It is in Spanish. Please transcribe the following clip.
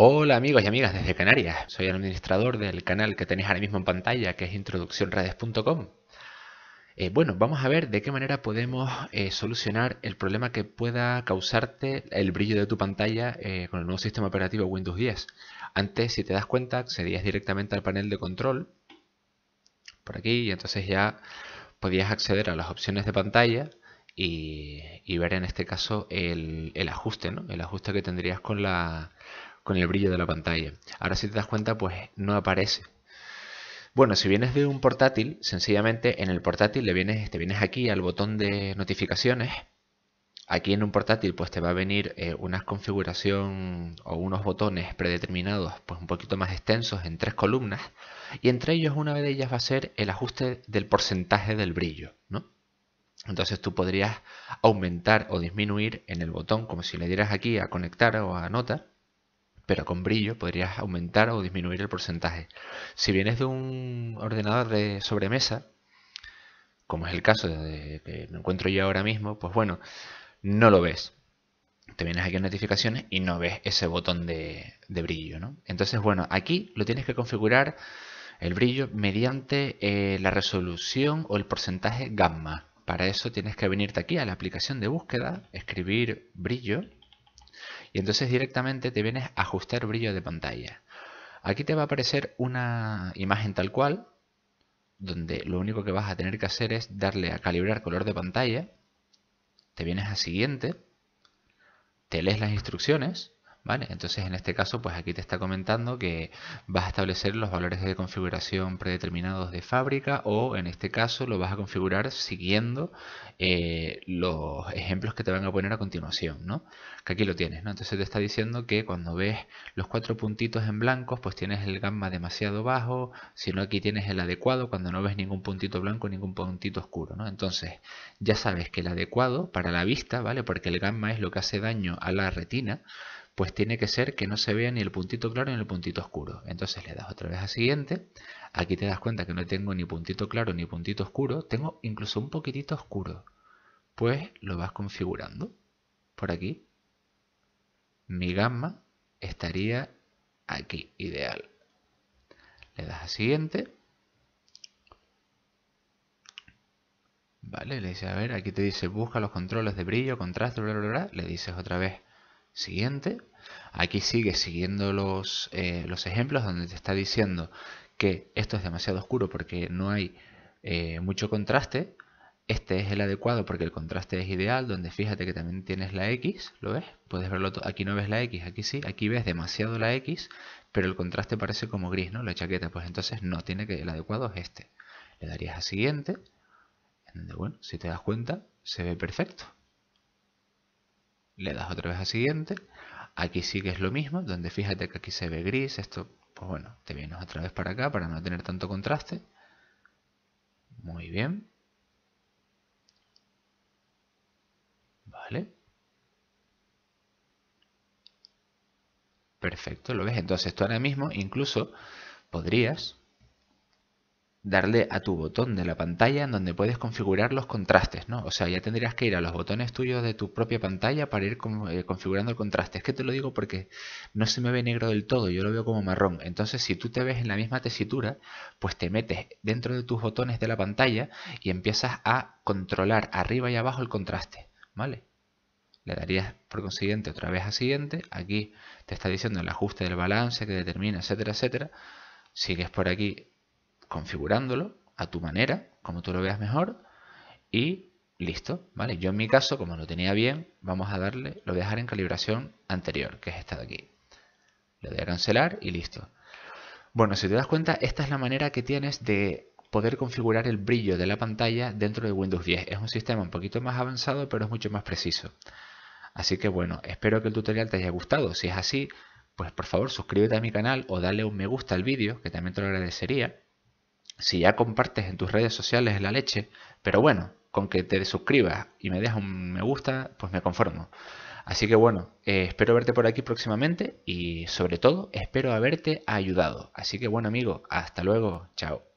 Hola amigos y amigas desde Canarias, soy el administrador del canal que tenéis ahora mismo en pantalla que es introduccionredes.com. Eh, bueno, vamos a ver de qué manera podemos eh, solucionar el problema que pueda causarte el brillo de tu pantalla eh, con el nuevo sistema operativo Windows 10. Antes, si te das cuenta, accedías directamente al panel de control, por aquí, y entonces ya podías acceder a las opciones de pantalla y, ver en este caso el, el ajuste, ¿no? el ajuste que tendrías con la con el brillo de la pantalla. Ahora si te das cuenta, pues no aparece. Bueno, si vienes de un portátil, sencillamente en el portátil le vienes, te vienes aquí al botón de notificaciones. Aquí en un portátil pues te va a venir eh, una configuración o unos botones predeterminados pues un poquito más extensos en tres columnas y entre ellos una de ellas va a ser el ajuste del porcentaje del brillo, ¿no? Entonces tú podrías aumentar o disminuir en el botón como si le dieras aquí a conectar o a anotar pero con brillo podrías aumentar o disminuir el porcentaje. Si vienes de un ordenador de sobremesa, como es el caso de que me encuentro yo ahora mismo, pues bueno, no lo ves. Te vienes aquí en notificaciones y no ves ese botón de, brillo, ¿no? Entonces, bueno, aquí lo tienes que configurar el brillo mediante eh, la resolución o el porcentaje gamma. Para eso tienes que venirte aquí a la aplicación de búsqueda, escribir brillo y entonces directamente te vienes a ajustar brillo de pantalla. Aquí te va a aparecer una imagen tal cual, donde lo único que vas a tener que hacer es darle a calibrar color de pantalla, te vienes a siguiente, te lees las instrucciones entonces en este caso pues aquí te está comentando que vas a establecer los valores de configuración predeterminados de fábrica o en este caso lo vas a configurar siguiendo eh, los ejemplos que te van a poner a continuación, ¿no? Que aquí lo tienes, ¿no? Entonces te está diciendo que cuando ves los cuatro puntitos en blancos pues tienes el gamma demasiado bajo, si no aquí tienes el adecuado cuando no ves ningún puntito blanco, ningún puntito oscuro, ¿no? Entonces ya sabes que el adecuado para la vista, ¿vale? Porque el gamma es lo que hace daño a la retina, pues tiene que ser que no se vea ni el puntito claro ni el puntito oscuro. Entonces le das otra vez a siguiente, aquí te das cuenta que no tengo ni puntito claro ni puntito oscuro, tengo incluso un poquitito oscuro. Pues lo vas configurando por aquí. Mi gamma estaría aquí, ideal. Le das a siguiente. Vale, le dice: a ver, aquí te dice busca los controles de brillo, contraste, bla, bla, bla. Le dices otra vez siguiente. Aquí sigue siguiendo los, eh, los ejemplos donde te está diciendo que esto es demasiado oscuro porque no hay eh, mucho contraste. Este es el adecuado porque el contraste es ideal, donde fíjate que también tienes la X, ¿lo ves? Puedes verlo, aquí no ves la X, aquí sí, aquí ves demasiado la X, pero el contraste parece como gris, ¿no? La chaqueta, pues entonces no, tiene que, el adecuado es este. Le darías a siguiente, donde, bueno, si te das cuenta, se ve perfecto le das otra vez a siguiente. Aquí sí que es lo mismo, donde fíjate que aquí se ve gris, esto, pues bueno, te vienes otra vez para acá para no tener tanto contraste. Muy bien. Vale. Perfecto, lo ves. Entonces tú ahora mismo incluso podrías darle a tu botón de la pantalla en donde puedes configurar los contrastes, ¿no? O sea, ya tendrías que ir a los botones tuyos de tu propia pantalla para ir eh, configurando el contraste. Es que te lo digo porque no se me ve negro del todo, yo lo veo como marrón. Entonces, si tú te ves en la misma tesitura, pues te metes dentro de tus botones de la pantalla y empiezas a controlar arriba y abajo el contraste, ¿vale? Le darías por consiguiente otra vez a siguiente. Aquí te está diciendo el ajuste del balance que determina, etcétera, etcétera. Sigues por aquí configurándolo a tu manera, como tú lo veas mejor, y listo, ¿vale? Yo en mi caso, como lo tenía bien, vamos a darle, lo voy a dejar en calibración anterior, que es esta de aquí. Le de a cancelar y listo. Bueno, si te das cuenta, esta es la manera que tienes de poder configurar el brillo de la pantalla dentro de Windows 10. Es un sistema un poquito más avanzado, pero es mucho más preciso. Así que bueno, espero que el tutorial te haya gustado. Si es así, pues por favor suscríbete a mi canal o dale un me gusta al vídeo, que también te lo agradecería si ya compartes en tus redes sociales la leche, pero bueno, con que te suscribas y me dejas un me gusta, pues me conformo. Así que bueno, eh, espero verte por aquí próximamente y sobre todo espero haberte ayudado. Así que bueno amigo, hasta luego, chao.